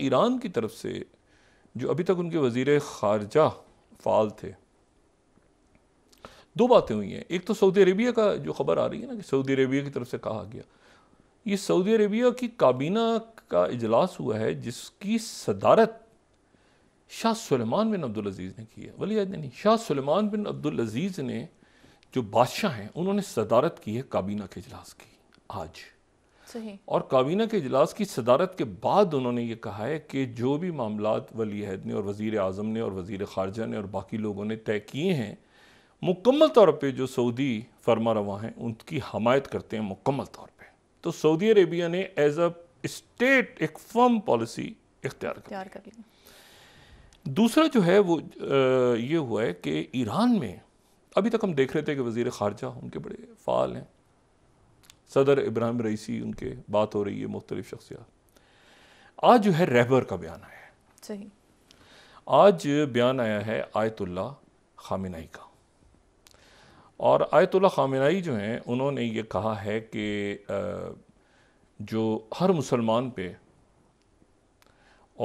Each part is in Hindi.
ईरान की तरफ से जो अभी तक उनके वजीर खारजा फाल थे दो बातें हुई हैं एक तो सऊदी अरेबिया का जो खबर आ रही है ना कि सऊदी अरेबिया की तरफ से कहा गया ये सऊदी अरेबिया की काबीना का इजलास हुआ है जिसकी सदारत शाह सलेमान बिन अब्दुल अजीज़ ने की है वली आज नहीं शाह सलेमान बिन अब्दुल अजीज़ ने जो बादशाह हैं उन्होंने सदारत की है काबीना के इजलास की आज और काबीना के इजलास की सदारत के बाद उन्होंने ये कहा है कि जो भी मामला वली अहद ने और वज़ी अजम ने और वज़ी ख़ारजा ने और बाकी लोगों ने तय किए हैं मुकम्मल तौर पर जो सऊदी फरमा रवा हैं उनकी हमायत करते हैं मुकम्मल तौर पर तो सऊदी अरेबिया ने एज अ स्टेट एक फर्म पॉलिसी इख्तियार कर दूसरा जो है वो ये हुआ है कि ईरान में अभी तक हम देख रहे थे कि वज़ी ख़ारजा उनके बड़े फ़ाल हैं सदर इब्राहिम रईसी उनके बात हो रही है मुख्तलिफ शख्सियात आज जो है रहबर का बयान आया है सही आज बयान आया है आयतुल्ला खामिनाई का और आयतुल्ला खामिनाई जो हैं उन्होंने ये कहा है कि जो हर मुसलमान पे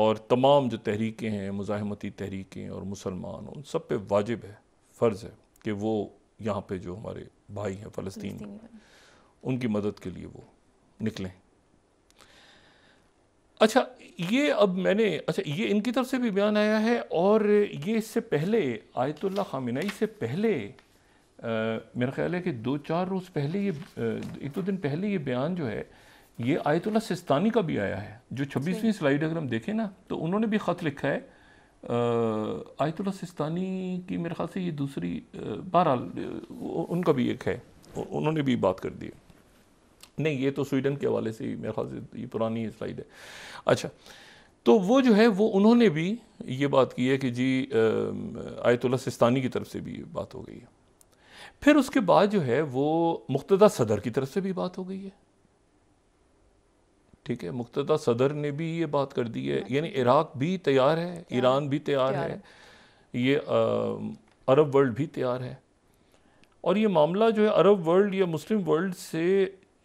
और तमाम जो तहरीकें हैं मुजाहमती तहरीकें और मुसलमान उन सब पे वाजिब है फ़र्ज़ है कि वो यहाँ पे जो हमारे भाई हैं फ़लस्तीन में उनकी मदद के लिए वो निकलें अच्छा ये अब मैंने अच्छा ये इनकी तरफ से भी बयान आया है और ये इससे पहले आयतुल्ला खामिनाई से पहले आ, मेरा ख्याल है कि दो चार रोज़ पहले ये एक दो दिन पहले ये बयान जो है ये आयतुल्ला सिस्तानी का भी आया है जो छब्बीसवीं स्लाइड अगर हम देखें ना तो उन्होंने भी ख़त लिखा है आयतुल्ला सिस्तानी की मेरे ख्याल से ये दूसरी बहरहाल उनका भी एक है उन्होंने भी बात कर दी नहीं ये तो स्वीडन के हवाले से ही मेरे ख्याल से ये पुरानी स्लाइड है अच्छा तो वो जो है वो उन्होंने भी ये बात की है कि जी आयतुल्ला सिस्तानी की तरफ से भी बात हो गई है फिर उसके बाद जो है वो मुख्तदा सदर की तरफ से भी बात हो गई है ठीक है मुख्तदा सदर ने भी ये बात कर दी है यानी इराक भी तैयार है ईरान भी तैयार है ये आ, अरब वर्ल्ड भी तैयार है और ये मामला जो है अरब वर्ल्ड या मुस्लिम वर्ल्ड से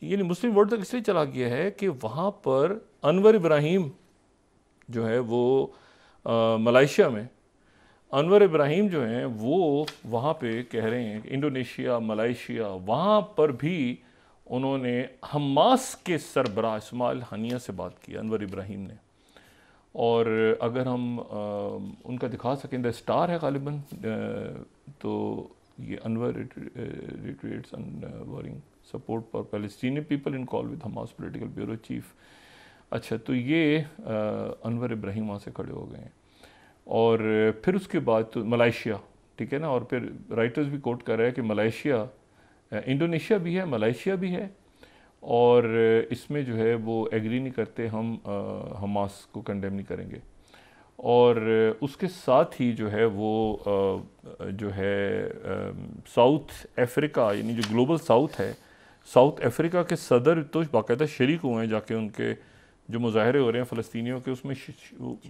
यानी मुस्लिम वर्ल्ड तक तो इसलिए चला गया है कि वहाँ पर अनवर इब्राहिम जो है वो मलाइशिया में अनवर इब्राहिम जो हैं वो वहाँ पे कह रहे हैं इंडोनेशिया मलाइशिया वहाँ पर भी उन्होंने हमास के सरबरा इसमाइल हनिया से बात की अनवर इब्राहिम ने और अगर हम आ, उनका दिखा सकें द स्टार है गालिबा तो ये अनवर reiterates unwavering support for Palestinian people in call with Hamas political bureau chief अच्छा तो ये अनवर इब्राहिम वहाँ से खड़े हो गए हैं और फिर उसके बाद तो मलाइशिया ठीक है ना और फिर राइटर्स भी कोट कर रहे हैं कि मलाइशिया इंडोनेशिया भी है मलाइशिया भी है और इसमें जो है वो एग्री नहीं करते हम आ, हमास को कंडेम नहीं करेंगे और उसके साथ ही जो है वो आ, जो है साउथ अफ्रीका यानी जो ग्लोबल साउथ है साउथ अफ्रीका के सदर तो बाकायदा शरीक हुए हैं जाके उनके जो मुजाहरे हो रहे हैं फ़लस्तियों के उसमें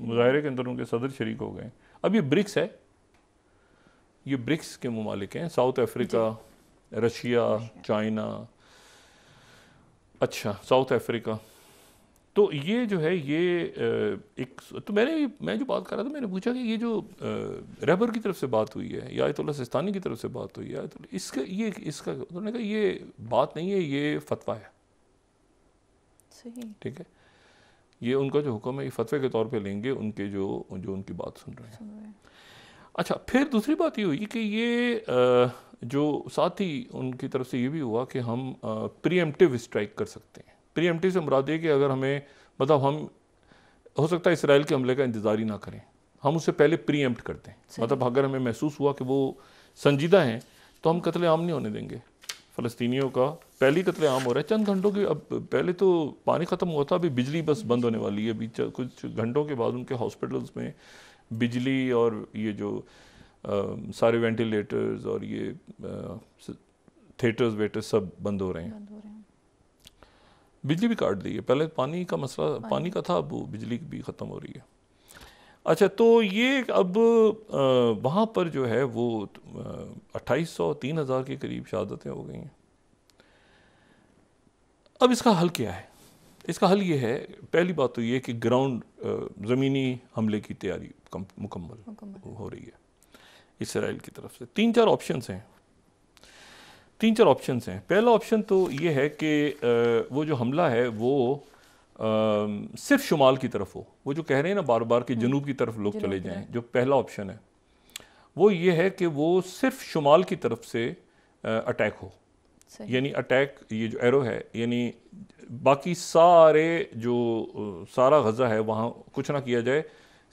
मुजाहरे के अंदर उनके सदर शरीक हो गए हैं अब ये ब्रिक्स है ये ब्रिक्स के ममालिक हैं साउथ अफ्रीका रशिया चाइना अच्छा साउथ अफ्रीका तो ये जो है ये एक तो मैंने मैं जो बात कर रहा था मैंने पूछा कि ये जो रहबर की तरफ से बात हुई है या आयतुल्ला सिस्तानी की तरफ से बात हुई है तो इसका ये इसका उन्होंने कहा ये बात नहीं है ये फतवा है ठीक है ये उनका जो हुक्म है ये फतवे के तौर पे लेंगे उनके जो जो उनकी बात सुन रहे हैं अच्छा फिर दूसरी बात ये हुई कि ये जो साथ ही उनकी तरफ से ये भी हुआ कि हम प्रियमटिव स्ट्राइक कर सकते हैं प्री से मुराद ये कि अगर हमें मतलब हम हो सकता है इसराइल के हमले का इंतज़ार ही ना करें हम उसे पहले प्री एम्प्ट करते हैं मतलब अगर हमें महसूस हुआ कि वो संजीदा हैं तो हम कत्ले आम नहीं होने देंगे फ़लस्तियों का पहले कतले आम हो रहा है चंद घंटों के अब पहले तो पानी ख़त्म हुआ था अभी बिजली बस बंद होने वाली है अभी कुछ घंटों के बाद उनके हॉस्पिटल्स में बिजली और ये जो आ, सारे वेंटिलेटर्स और ये थिएटर्स वेटर्स सब बंद हो रहे हैं बिजली भी काट दी है पहले पानी का मसला पानी, पानी का था अब बिजली भी ख़त्म हो रही है अच्छा तो ये अब वहाँ पर जो है वो अट्ठाईस सौ तीन हज़ार के करीब शहादतें हो गई हैं अब इसका हल क्या है इसका हल ये है पहली बात तो ये कि ग्राउंड ज़मीनी हमले की तैयारी मुकम्मल हो रही है इसराइल की तरफ से तीन चार ऑप्शंस हैं तीन चार ऑप्शन हैं पहला ऑप्शन तो ये है कि वो जो हमला है वो आ, सिर्फ शुमाल की तरफ हो वो जो कह रहे हैं ना बार बार कि हम्म। जनूब की तरफ लोग चले जाएं जो पहला ऑप्शन है वो ये है कि वो सिर्फ शुमाल की तरफ से अटैक हो यानी अटैक ये जो एरो है यानी बाकी सारे जो सारा गज़ा है वहाँ कुछ ना किया जाए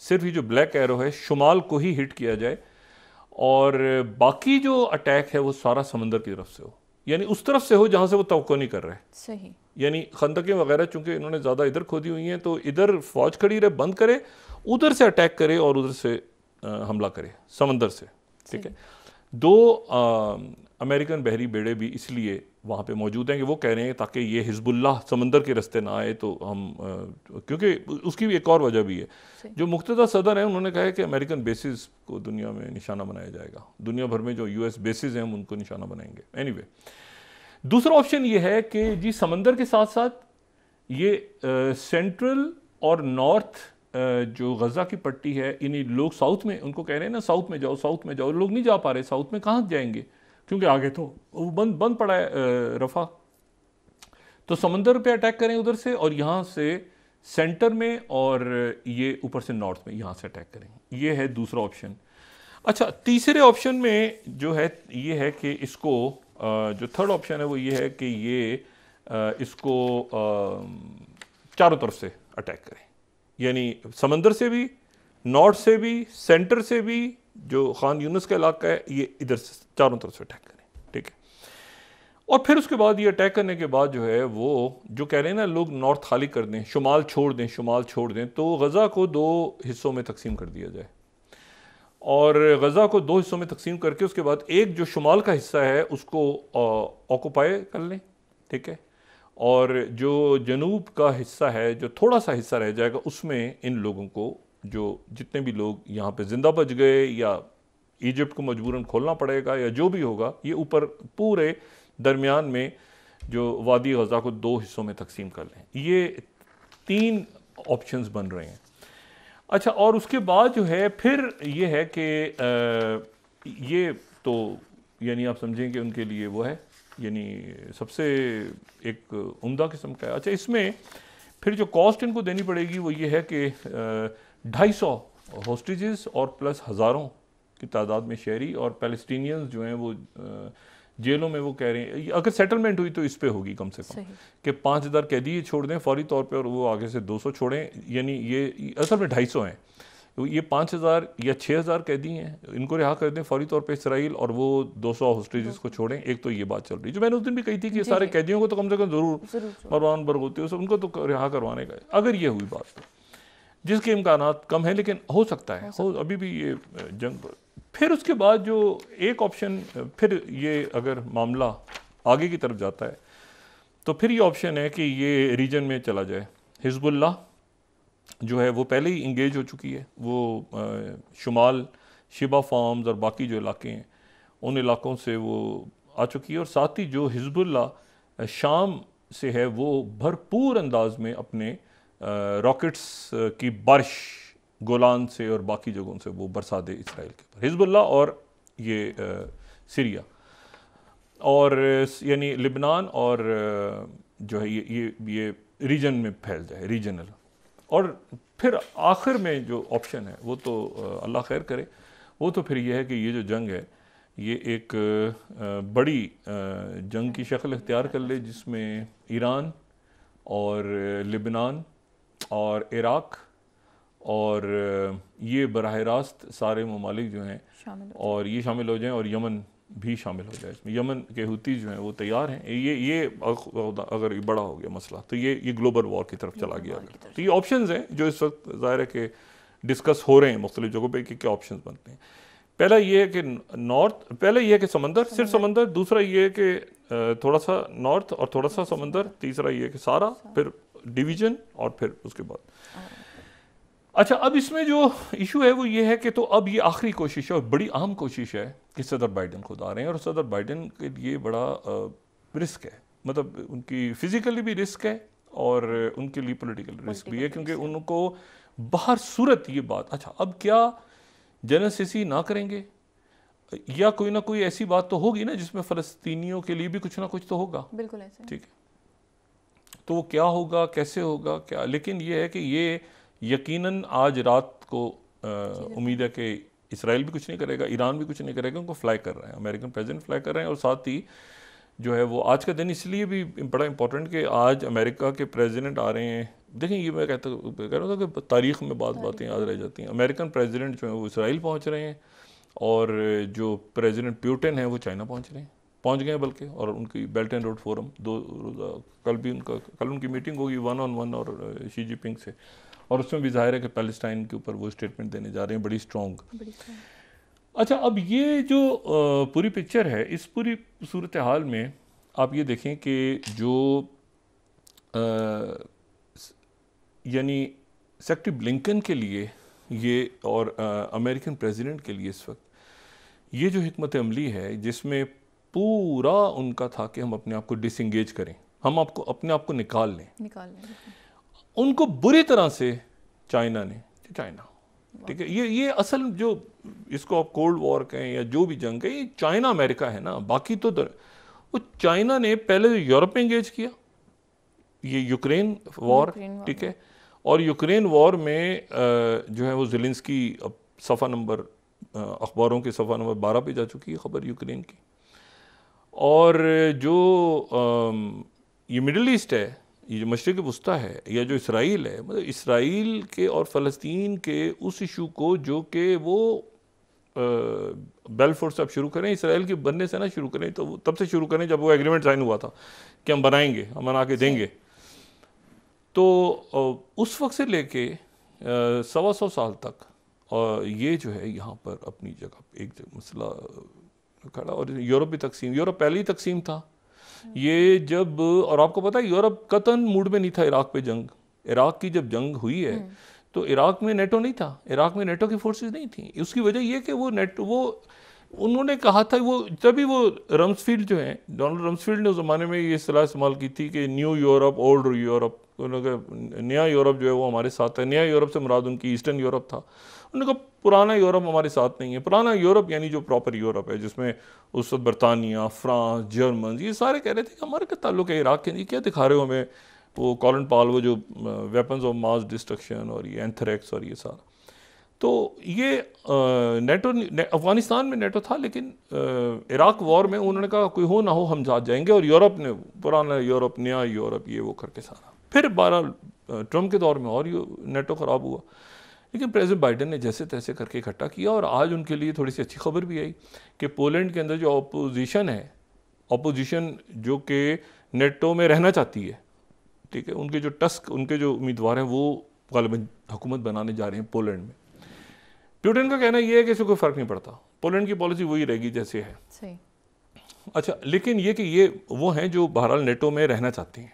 सिर्फ ये जो ब्लैक एरो है शुमाल को ही हिट किया जाए और बाकी जो अटैक है वो सारा समंदर की तरफ से हो यानी उस तरफ से हो जहाँ से वो तो नहीं कर रहे सही यानी खंदकें वगैरह चूंकि इन्होंने ज़्यादा इधर खोदी हुई हैं तो इधर फौज खड़ी रहे बंद करे उधर से अटैक करे और उधर से हमला करे समंदर से ठीक है दो आ, अमेरिकन बहरी बेड़े भी इसलिए वहाँ पे मौजूद हैं कि वो कह रहे हैं ताकि ये हिजबुल्ला समंदर के रस्ते ना आए तो हम क्योंकि उसकी भी एक और वजह भी है जो मुख्तदा सदर हैं उन्होंने कहा है कि अमेरिकन बेसिस को दुनिया में निशाना बनाया जाएगा दुनिया भर में जो यूएस बेसिस हैं हम उनको निशाना बनाएंगे एनी anyway, दूसरा ऑप्शन ये है कि जी समंदर के साथ साथ ये सेंट्रल और नॉर्थ जो गज़ा की पट्टी है इन्हीं लोग साउथ में उनको कह रहे हैं ना साउथ में जाओ साउथ में जाओ लोग नहीं जा पा रहे साउथ में कहाँ जाएंगे क्योंकि आगे तो वो बंद बंद पड़ा है रफ़ा तो समंदर पे अटैक करें उधर से और यहाँ से सेंटर में और ये ऊपर से नॉर्थ में यहाँ से अटैक करें ये है दूसरा ऑप्शन अच्छा तीसरे ऑप्शन में जो है ये है कि इसको जो थर्ड ऑप्शन है वो ये है कि ये इसको चारों तरफ से अटैक करें यानी समंदर से भी नॉर्थ से भी सेंटर से भी जो खान यूनस का इलाका है ये इधर से चारों तरफ से अटैक करें ठीक है और फिर उसके बाद ये अटैक करने के बाद जो है वो जो कह रहे हैं ना लोग नॉर्थ खाली कर दें शुमाल छोड़ दें शुमाल छोड़ दें तो गज़ा को दो हिस्सों में तकसीम कर दिया जाए और गज़ा को दो हिस्सों में तकसीम करके उसके बाद एक जो शुमाल का हिस्सा है उसको ऑक्यूपाई कर लें ठीक है और जो जनूब का हिस्सा है जो थोड़ा सा हिस्सा रह जाएगा उसमें इन लोगों को जो जितने भी लोग यहाँ पे ज़िंदा बच गए या इजिप्ट को मजबूरन खोलना पड़ेगा या जो भी होगा ये ऊपर पूरे दरमियान में जो वादी गज़ा को दो हिस्सों में तकसीम कर लें ये तीन ऑप्शंस बन रहे हैं अच्छा और उसके बाद जो है फिर ये है कि ये तो यानी आप समझें कि उनके लिए वो है यानी सबसे एक उम्दा किस्म का है अच्छा इसमें फिर जो कॉस्ट इनको देनी पड़ेगी वो ये है कि ढाई सौ होस्टेजेस और प्लस हज़ारों की तादाद में शहरी और पैलेस्टीनियंस जो हैं वो जेलों में वो कह रहे हैं अगर सेटलमेंट हुई तो इस पर होगी कम से कम कि पाँच हज़ार कैदी छोड़ दें फौरी तौर पर और वो आगे से दो सौ छोड़ें यानी ये असल में ढाई सौ हैं तो ये पाँच हज़ार या छः हज़ार कैदी हैं इनको रिहा कर दें फौरी तौर पर इसराइल और वो दो सौ हॉस्टेज को छोड़ें एक तो ये बात चल रही जो मैंने उस दिन भी कही थी कि सारे कैदियों को तो कम से कम ज़रूर मरवान बरगोती है उनको तो रिहा करवाने का अगर ये हुई बात तो जिसके इम्कान कम है लेकिन हो सकता है हो अभी भी ये जंग फिर उसके बाद जो एक ऑप्शन फिर ये अगर मामला आगे की तरफ जाता है तो फिर ये ऑप्शन है कि ये रीजन में चला जाए हिजबुल्ला जो है वो पहले ही इंगेज हो चुकी है वो शुमाल शिबा फार्म्स और बाकी जो इलाके हैं उन इलाकों से वो आ चुकी है और साथ ही जो हिजबुल्ला शाम से है वो भरपूर अंदाज में अपने रॉकेट्स की बारिश गोलान से और बाकी जगहों से वो बरसा दे इसराइल के ऊपर हिजबुल्ला और ये सीरिया और यानी लिबनान और जो है ये ये ये रीजन में फैल जाए रीजनल और फिर आखिर में जो ऑप्शन है वो तो अल्लाह खैर करे वो तो फिर ये है कि ये जो जंग है ये एक बड़ी जंग की शक्ल अख्तियार कर ले जिसमें ईरान और लिबनान और इराक़ और ये बरह रास्त सारे ममालिक जो हैं और ये शामिल हो जाएँ और यमन भी शामिल हो जाए इसमें यमन के हुती जो हैं वो तैयार हैं ये ये अगर ये बड़ा हो गया मसला तो ये ये ग्लोबल वॉर की तरफ चला गया अगर तो ये ऑप्शन हैं जो इस वक्त ज़ाहिर है कि डिस्कस हो रहे हैं मुख्तलिफ जगहों पर कि क्या ऑप्शन बनते हैं पहला ये है कि नॉर्थ पहला ये है कि समंदर सिर्फ समंदर दूसरा ये है कि थोड़ा सा नॉर्थ और थोड़ा सा समंदर तीसरा ये है कि सारा फिर डिवीजन और फिर उसके बाद हाँ। अच्छा अब इसमें जो इशू है वो ये है कि तो अब ये आखिरी कोशिश है और बड़ी अहम कोशिश है कि सदर बाइडन खुद आ रहे हैं और सदर बाइडन के लिए बड़ा रिस्क है मतलब उनकी फ़िज़िकली भी रिस्क है और उनके लिए पॉलिटिकल रिस्क भी है क्योंकि उनको बाहर सूरत ये बात अच्छा अब क्या जनरल ना करेंगे या कोई ना कोई ऐसी बात तो होगी ना जिसमें फ़लस्तीनियों के लिए भी कुछ ना कुछ तो होगा बिल्कुल ऐसे ठीक है तो वो क्या होगा कैसे होगा क्या लेकिन ये है कि ये यकीनन आज रात को उम्मीद है कि इसराइल भी कुछ नहीं करेगा ईरान भी कुछ नहीं करेगा उनको फ्लाई कर रहे हैं अमेरिकन प्रेसिडेंट फ्लाई कर रहे हैं और साथ ही जो है वो आज का दिन इसलिए भी बड़ा इंपॉर्टेंट कि आज अमेरिका के प्रेसिडेंट आ रहे हैं देखें ये मैं कहता कह रहा था कि तारीख में बात बातें याद हाँ। रह जाती हैं अमेरिकन प्रेसिडेंट जो है वो इसराइल पहुंच रहे हैं और जो प्रेसिडेंट प्यूटन है वो चाइना पहुंच रहे हैं पहुंच गए बल्कि और उनकी बेल्ट एंड रोड फोरम दो रोज़ा कल भी उनका कल उनकी मीटिंग होगी वन ऑन वन और शी जिनपिंग से और उसमें भी जाहिर है कि पैलेस्टाइन के ऊपर वो स्टेटमेंट देने जा रहे हैं बड़ी स्ट्रॉन्ग अच्छा अब ये जो पूरी पिक्चर है इस पूरी सूरत हाल में आप ये देखें कि जो यानी सेक्टर ब्लिंकन के लिए ये और आ, अमेरिकन प्रेसिडेंट के लिए इस वक्त ये जो हमत अमली है जिसमें पूरा उनका था कि हम अपने आप को डिसंगेज करें हम आपको अपने आप को निकाल लें निकाल लें उनको बुरी तरह से चाइना ने चाइना ठीक है ये ये असल जो इसको आप कोल्ड वॉर कहें या जो भी जंग कहें चाइना अमेरिका है ना बाकी तो वो चाइना ने पहले तो यूरोप में इंगेज किया ये यूक्रेन वॉर ठीक है और यूक्रेन वॉर में आ, जो है वो जिलिंसकी की सफ़ा नंबर अखबारों के सफ़ा नंबर बारह पे जा चुकी है ख़बर यूक्रेन की और जो आ, ये मिडल ईस्ट है ये जो मशरक़ वस्ती है या जो इसराइल है मतलब इसराइल के और फ़लस्तीन के उस इशू को जो कि वो बेलफोर से आप शुरू करें इसराइल के बनने से ना शुरू करें तो तब से शुरू करें जब वो एग्रीमेंट साइन हुआ था कि हम बनाएंगे हम बना के देंगे तो उस वक्त से लेके सवा सौ साल तक और ये जो है यहाँ पर अपनी जगह एक मसला खड़ा और यूरोप भी तकसीम यूरोप पहले ही तकसीम था ये जब और आपको पता है यूरोप कतन मूड में नहीं था इराक पे जंग इराक की जब जंग हुई है हम्म। तो इराक में नेटो नहीं था इराक में नेटो की फोर्सेस नहीं थी उसकी वजह यह कि वो नेटो वो उन्होंने कहा था वो तभी वो रम्सफील्ड जो है डोनाल्ड रम्सफील्ड ने उस ज़माने में ये सलाह इस्तेमाल की थी कि न्यू यूरोप ओल्ड यूरोप उन्होंने कहा नया यूरोप जो है वो हमारे साथ है नया यूरोप से मुराद उनकी ईस्टर्न यूरोप था उन्होंने कहा पुराना यूरोप हमारे साथ नहीं है पुराना यूरोप यानी जो प्रॉपर यूरोप है जिसमें उस वक्त बरतानिया फ्रांस जर्मन ये सारे कह रहे थे कि हमारे क्या ताल्लुक है इराक के लिए क्या दिखा रहे हो हमें वो कॉलन पाल वो जो वेपन्स ऑफ मास डिस्ट्रक्शन और ये एंथरेक्स और ये सारा तो ये नेटो ने, अफ़गानिस्तान में नेटो था लेकिन इराक वॉर में उन्होंने कहा कोई हो ना हो हम जा जाएंगे और यूरोप ने पुराना यूरोप नया यूरोप ये वो करके सारा फिर बारह ट्रंप के दौर में और नेटो ख़राब हुआ लेकिन प्रेसिडेंट बाइडन ने जैसे तैसे करके इकट्ठा किया और आज उनके लिए थोड़ी सी अच्छी खबर भी आई कि पोलैंड के अंदर जो अपोजिशन है अपोजिशन जो कि नेटो में रहना चाहती है ठीक है उनके जो टस्क उनके जो उम्मीदवार हैं वो गालिबा हुकूमत बनाने जा रहे हैं पोलैंड में प्यूटन का कहना यह है कि इसे कोई फ़र्क नहीं पड़ता पोलैंड की पॉलिसी वही रहेगी जैसे है अच्छा लेकिन ये कि ये वो हैं जो बहरहाल नेटो में रहना चाहते हैं